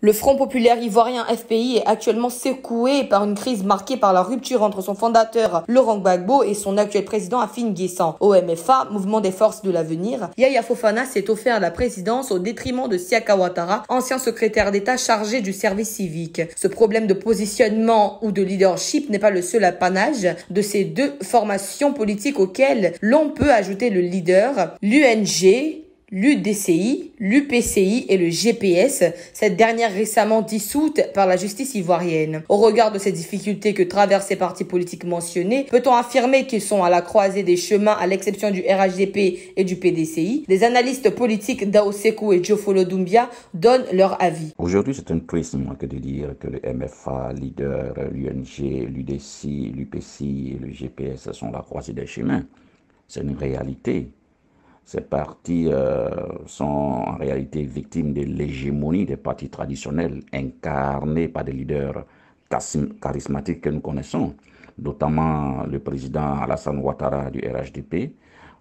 Le Front populaire ivoirien FPI est actuellement secoué par une crise marquée par la rupture entre son fondateur Laurent Gbagbo et son actuel président Afin Guessant. OMFA, Mouvement des forces de l'avenir, Yaya Fofana s'est offert la présidence au détriment de Siaka Ouattara, ancien secrétaire d'État chargé du service civique. Ce problème de positionnement ou de leadership n'est pas le seul apanage de ces deux formations politiques auxquelles l'on peut ajouter le leader, l'UNG, l'UDCI, l'UPCI et le GPS, cette dernière récemment dissoute par la justice ivoirienne. Au regard de ces difficultés que traversent ces partis politiques mentionnés, peut-on affirmer qu'ils sont à la croisée des chemins à l'exception du RHDP et du PDCI Les analystes politiques Dao et Jofolo donnent leur avis. Aujourd'hui, c'est un prisme que de dire que le MFA, leader, l'UNG, l'UDCI, l'UPCI et le GPS sont à la croisée des chemins. C'est une réalité ces partis euh, sont en réalité victimes de l'hégémonie des partis traditionnels incarnés par des leaders charismatiques que nous connaissons, notamment le président Alassane Ouattara du RHDP,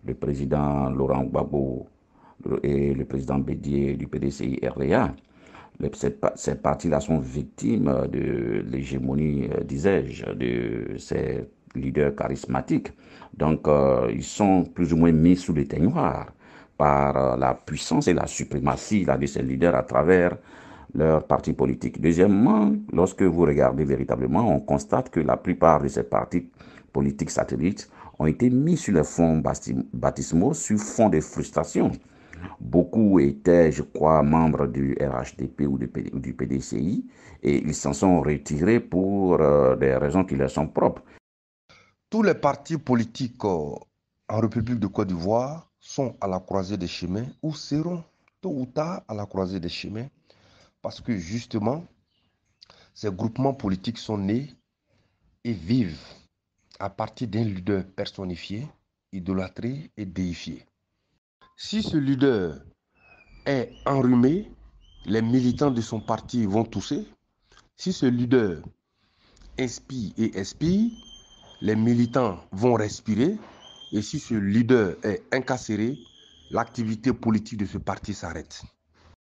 le président Laurent Gbagbo et le président Bédier du PDCI-RDA. Ces partis-là sont victimes euh, de l'hégémonie, euh, disais-je, de ces leaders charismatiques. Donc, euh, ils sont plus ou moins mis sous l'éteignoir par euh, la puissance et la suprématie de ces leaders à travers leur parti politique. Deuxièmement, lorsque vous regardez véritablement, on constate que la plupart de ces partis politiques satellites ont été mis sur les fonds baptismaux sur fond de frustration. Beaucoup étaient, je crois, membres du RHDP ou du PDCI et ils s'en sont retirés pour euh, des raisons qui leur sont propres. Tous les partis politiques euh, en République de Côte d'Ivoire sont à la croisée des chemins ou seront tôt ou tard à la croisée des chemins parce que justement, ces groupements politiques sont nés et vivent à partir d'un leader personnifié, idolâtré et déifié. Si ce leader est enrhumé, les militants de son parti vont tousser. Si ce leader inspire et expire, les militants vont respirer et si ce leader est incarcéré, l'activité politique de ce parti s'arrête.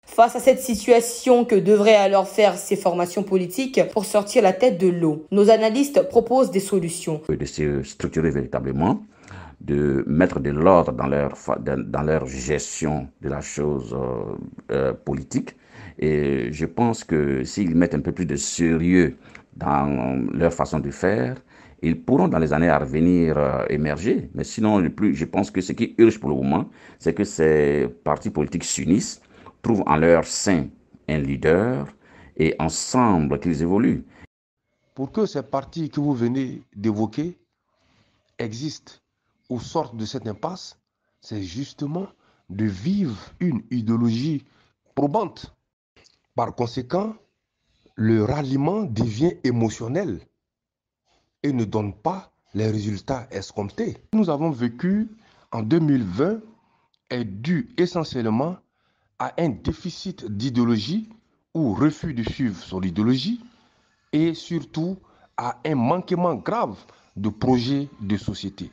Face à cette situation que devraient alors faire ces formations politiques pour sortir la tête de l'eau, nos analystes proposent des solutions. De se structurer véritablement, de mettre de l'ordre dans leur, dans leur gestion de la chose euh, euh, politique. Et je pense que s'ils mettent un peu plus de sérieux dans leur façon de faire, ils pourront dans les années à venir euh, émerger. Mais sinon, le plus, je pense que ce qui urge pour le moment, c'est que ces partis politiques s'unissent, trouvent en leur sein un leader et ensemble qu'ils évoluent. Pour que ces partis que vous venez d'évoquer existent ou sortent de cette impasse, c'est justement de vivre une idéologie probante. Par conséquent, le ralliement devient émotionnel et ne donne pas les résultats escomptés. Nous avons vécu en 2020 est dû essentiellement à un déficit d'idéologie ou refus de suivre son idéologie et surtout à un manquement grave de projets de société.